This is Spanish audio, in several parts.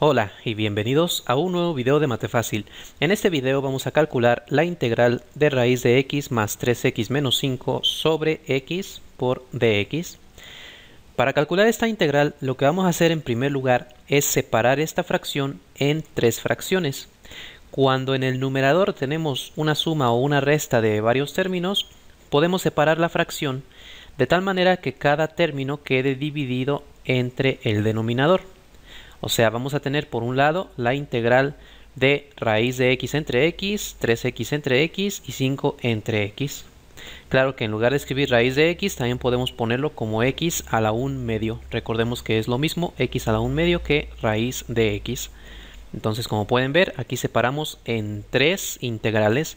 Hola y bienvenidos a un nuevo video de Mate Fácil. En este video vamos a calcular la integral de raíz de x más 3x menos 5 sobre x por dx. Para calcular esta integral lo que vamos a hacer en primer lugar es separar esta fracción en tres fracciones. Cuando en el numerador tenemos una suma o una resta de varios términos, podemos separar la fracción de tal manera que cada término quede dividido entre el denominador. O sea, vamos a tener por un lado la integral de raíz de x entre x, 3x entre x y 5 entre x. Claro que en lugar de escribir raíz de x, también podemos ponerlo como x a la 1 medio. Recordemos que es lo mismo x a la 1 medio que raíz de x. Entonces, como pueden ver, aquí separamos en tres integrales.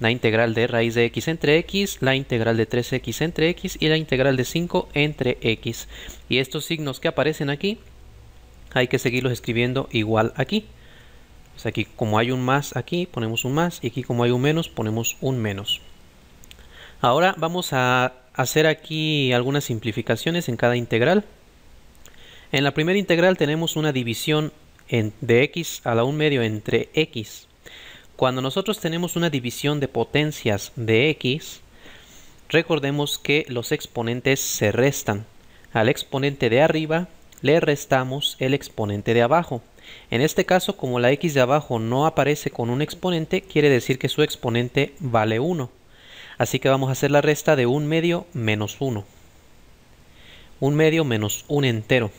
La integral de raíz de x entre x, la integral de 3x entre x y la integral de 5 entre x. Y estos signos que aparecen aquí hay que seguirlos escribiendo igual aquí. aquí como hay un más aquí ponemos un más y aquí como hay un menos ponemos un menos. Ahora vamos a hacer aquí algunas simplificaciones en cada integral. En la primera integral tenemos una división de x a la un medio entre x. Cuando nosotros tenemos una división de potencias de x, recordemos que los exponentes se restan. Al exponente de arriba le restamos el exponente de abajo. En este caso, como la x de abajo no aparece con un exponente, quiere decir que su exponente vale 1. Así que vamos a hacer la resta de 1 medio menos 1. 1 medio menos 1 entero.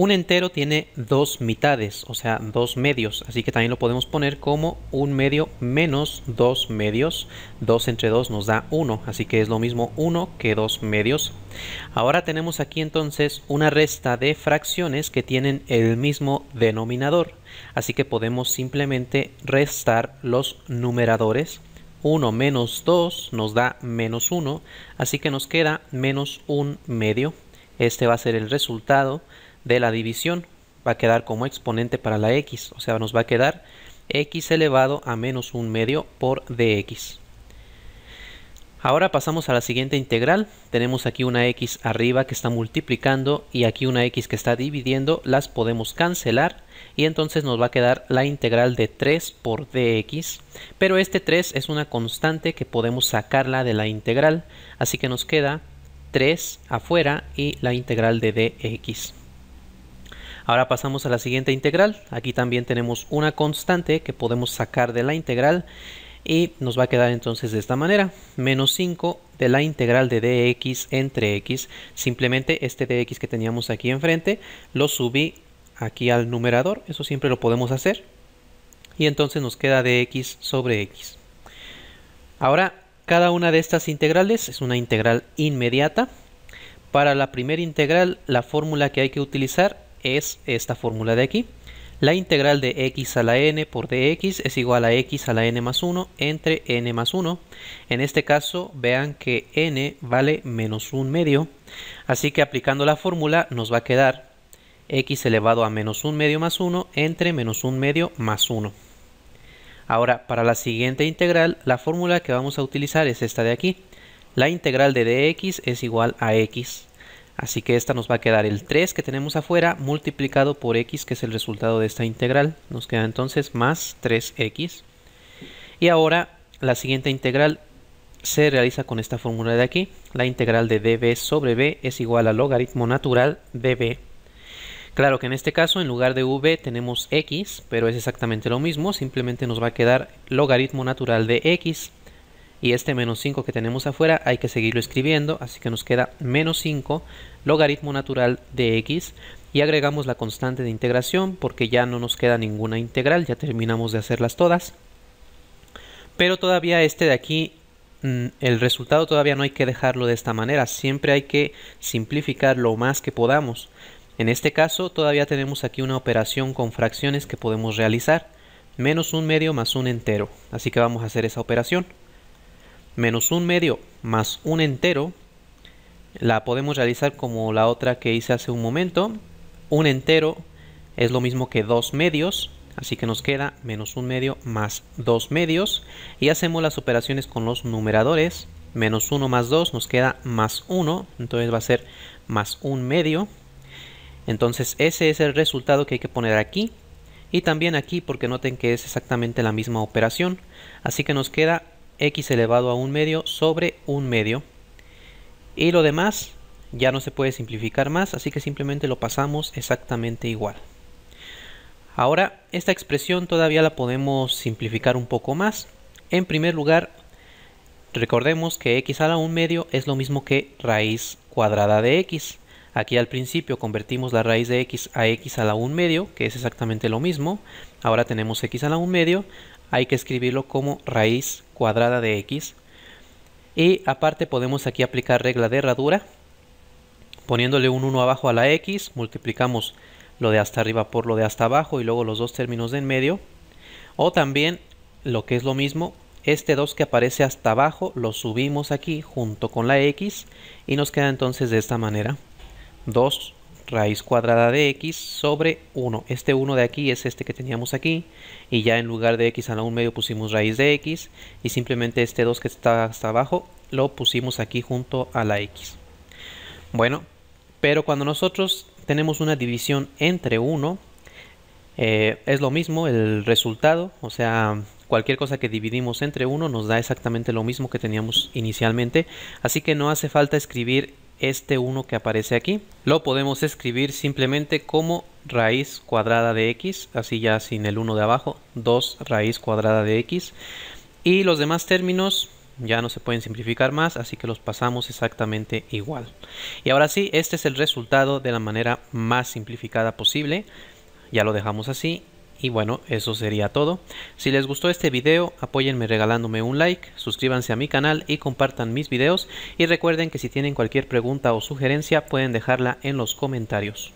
Un entero tiene dos mitades, o sea, dos medios, así que también lo podemos poner como un medio menos dos medios. dos entre dos nos da 1, así que es lo mismo 1 que dos medios. Ahora tenemos aquí entonces una resta de fracciones que tienen el mismo denominador, así que podemos simplemente restar los numeradores. 1 menos 2 nos da menos 1, así que nos queda menos un medio. Este va a ser el resultado de la división. Va a quedar como exponente para la x, o sea, nos va a quedar x elevado a menos un medio por dx. Ahora pasamos a la siguiente integral. Tenemos aquí una x arriba que está multiplicando y aquí una x que está dividiendo. Las podemos cancelar y entonces nos va a quedar la integral de 3 por dx. Pero este 3 es una constante que podemos sacarla de la integral. Así que nos queda 3 afuera y la integral de dx. Ahora pasamos a la siguiente integral. Aquí también tenemos una constante que podemos sacar de la integral y nos va a quedar entonces de esta manera. Menos 5 de la integral de dx entre x. Simplemente este dx que teníamos aquí enfrente lo subí aquí al numerador. Eso siempre lo podemos hacer. Y entonces nos queda dx sobre x. Ahora cada una de estas integrales es una integral inmediata. Para la primera integral, la fórmula que hay que utilizar es esta fórmula de aquí. La integral de x a la n por dx es igual a x a la n más 1 entre n más 1. En este caso, vean que n vale menos 1 medio. Así que aplicando la fórmula nos va a quedar x elevado a menos 1 medio más 1 entre menos 1 medio más 1. Ahora, para la siguiente integral, la fórmula que vamos a utilizar es esta de aquí. La integral de dx es igual a x. Así que esta nos va a quedar el 3 que tenemos afuera multiplicado por x que es el resultado de esta integral. Nos queda entonces más 3x. Y ahora la siguiente integral se realiza con esta fórmula de aquí. La integral de dv sobre b es igual al logaritmo natural de b. Claro que en este caso en lugar de v tenemos x, pero es exactamente lo mismo, simplemente nos va a quedar logaritmo natural de x y este menos 5 que tenemos afuera hay que seguirlo escribiendo, así que nos queda menos 5 logaritmo natural de x y agregamos la constante de integración porque ya no nos queda ninguna integral, ya terminamos de hacerlas todas. Pero todavía este de aquí, mm, el resultado todavía no hay que dejarlo de esta manera, siempre hay que simplificar lo más que podamos. En este caso todavía tenemos aquí una operación con fracciones que podemos realizar, menos un medio más un entero, así que vamos a hacer esa operación menos un medio más un entero la podemos realizar como la otra que hice hace un momento. Un entero es lo mismo que dos medios, así que nos queda menos un medio más dos medios. Y hacemos las operaciones con los numeradores. Menos uno más 2 nos queda más uno entonces va a ser más un medio. Entonces ese es el resultado que hay que poner aquí. Y también aquí porque noten que es exactamente la misma operación. Así que nos queda x elevado a un medio sobre un medio. Y lo demás ya no se puede simplificar más, así que simplemente lo pasamos exactamente igual. Ahora, esta expresión todavía la podemos simplificar un poco más. En primer lugar, recordemos que x a la 1 medio es lo mismo que raíz cuadrada de x. Aquí al principio convertimos la raíz de x a x a la 1 medio, que es exactamente lo mismo. Ahora tenemos x a la 1 medio, hay que escribirlo como raíz cuadrada de x. Y aparte podemos aquí aplicar regla de herradura. Poniéndole un 1 abajo a la x, multiplicamos lo de hasta arriba por lo de hasta abajo y luego los dos términos de en medio. O también, lo que es lo mismo, este 2 que aparece hasta abajo lo subimos aquí junto con la x y nos queda entonces de esta manera. 2 raíz cuadrada de x sobre 1. Este 1 de aquí es este que teníamos aquí y ya en lugar de x a la 1 medio pusimos raíz de x y simplemente este 2 que está hasta abajo lo pusimos aquí junto a la x. Bueno, pero cuando nosotros tenemos una división entre 1 eh, es lo mismo el resultado, o sea, cualquier cosa que dividimos entre 1 nos da exactamente lo mismo que teníamos inicialmente, así que no hace falta escribir este 1 que aparece aquí. Lo podemos escribir simplemente como raíz cuadrada de x, así ya sin el 1 de abajo, 2 raíz cuadrada de x. Y los demás términos ya no se pueden simplificar más, así que los pasamos exactamente igual. Y ahora sí, este es el resultado de la manera más simplificada posible. Ya lo dejamos así y bueno, eso sería todo. Si les gustó este video, apóyenme regalándome un like, suscríbanse a mi canal y compartan mis videos. Y recuerden que si tienen cualquier pregunta o sugerencia, pueden dejarla en los comentarios.